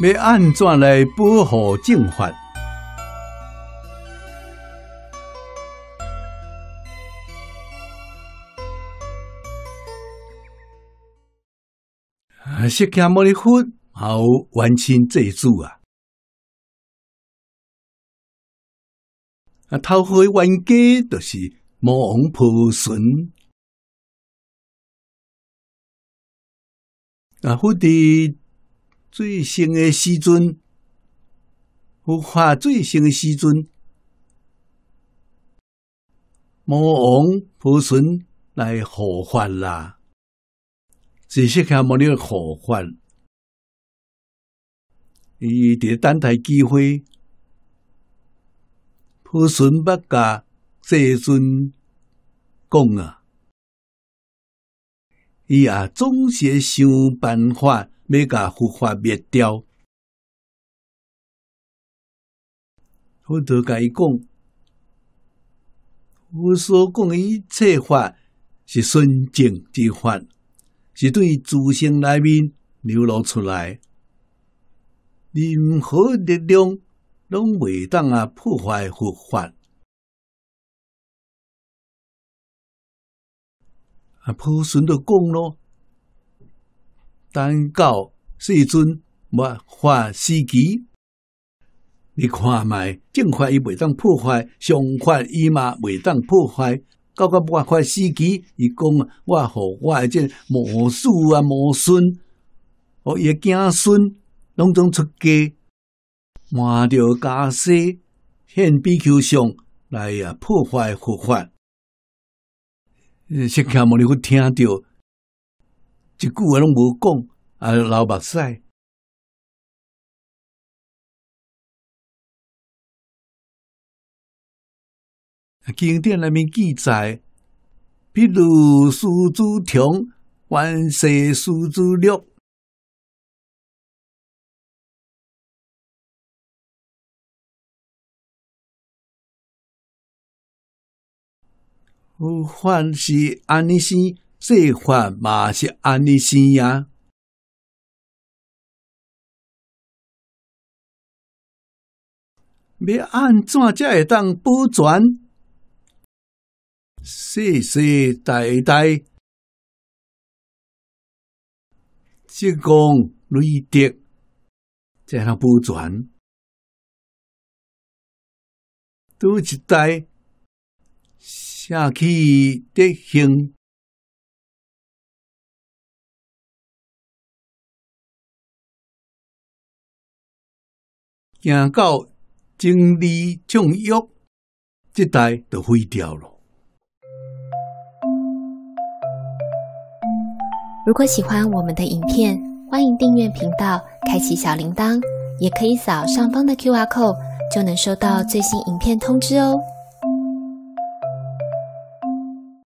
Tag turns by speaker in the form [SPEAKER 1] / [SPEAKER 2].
[SPEAKER 1] 要按怎来保护正法？
[SPEAKER 2] 啊，世间魔的好万千这一组啊！啊，头回冤家就是魔王婆孙，啊，后头。最盛的时阵，福法最盛的时阵，
[SPEAKER 1] 魔王普顺来护法啦！只是看，莫了护法，伊伫等待机会，普顺不甲世尊讲啊，
[SPEAKER 2] 伊啊总是想办法。你噶佛法灭掉，我同佮伊讲，我所讲的一切法是纯
[SPEAKER 1] 净之法，是对自性内面流露出来，
[SPEAKER 2] 任何力量拢未当啊破坏佛法，啊破损的讲咯。等到时阵
[SPEAKER 1] 无发时机，你看卖正法伊未当破坏，上法伊嘛未当破坏，到到外快时机，伊讲啊，我互我诶即魔术啊，魔孙哦诶惊孙拢总出家，换着袈裟，献比丘像来啊破坏佛法。嗯，新加坡你
[SPEAKER 2] 听着，一句话拢无讲。啊，老百姓，经典里面记载，比如“苏州桐，万喜苏州六。欢喜安尼心，最欢喜安尼心呀。要安怎才会当保全？世世代代，职工累叠，才能保全，都一代下去德行。行到。经历重要，这代都毁掉了。如果喜欢我们的影片，欢迎订阅频道，开启小铃铛，也可以扫上方的 Q R code，就能收到最新影片通知哦。